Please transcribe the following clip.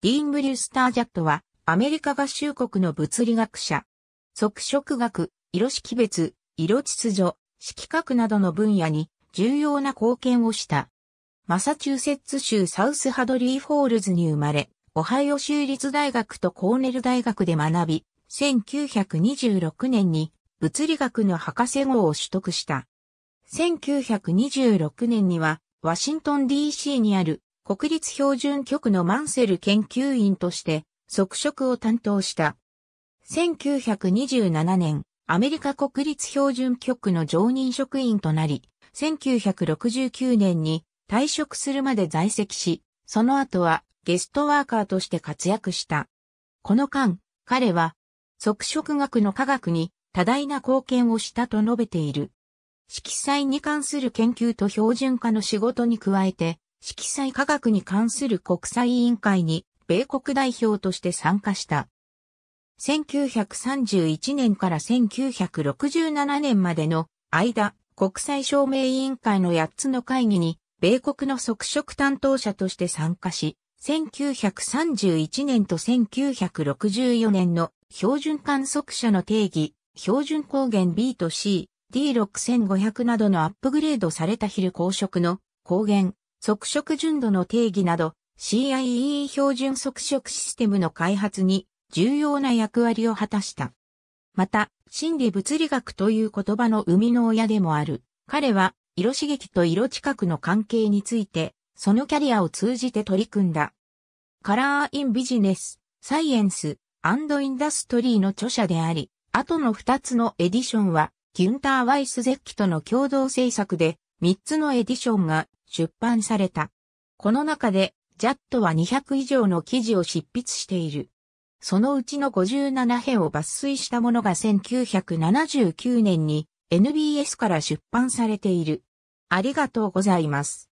ディーン・ブリュスター・ジャットは、アメリカ合衆国の物理学者。即色学、色識別、色秩序、色覚などの分野に重要な貢献をした。マサチューセッツ州サウスハドリー・フォールズに生まれ、オハイオ州立大学とコーネル大学で学び、1926年に物理学の博士号を取得した。1926年には、ワシントン DC にある国立標準局のマンセル研究員として、即職を担当した。1927年、アメリカ国立標準局の常任職員となり、1969年に退職するまで在籍し、その後はゲストワーカーとして活躍した。この間、彼は、即職学の科学に多大な貢献をしたと述べている。色彩に関する研究と標準化の仕事に加えて、色彩科学に関する国際委員会に米国代表として参加した。1931年から1967年までの間、国際証明委員会の8つの会議に米国の即職担当者として参加し、1931年と1964年の標準観測者の定義、標準光源 B と C、D6500 などのアップグレードされた昼公職の光源、即色純度の定義など CIE 標準即色システムの開発に重要な役割を果たした。また、心理物理学という言葉の生みの親でもある。彼は、色刺激と色近くの関係について、そのキャリアを通じて取り組んだ。カラー・イン・ビジネス、サイエンス、アンド・インダストリーの著者であり、後の2つのエディションは、ギュンター・ワイスゼッキとの共同制作で、3つのエディションが出版された。この中で、ジャットは200以上の記事を執筆している。そのうちの57編を抜粋したものが1979年に NBS から出版されている。ありがとうございます。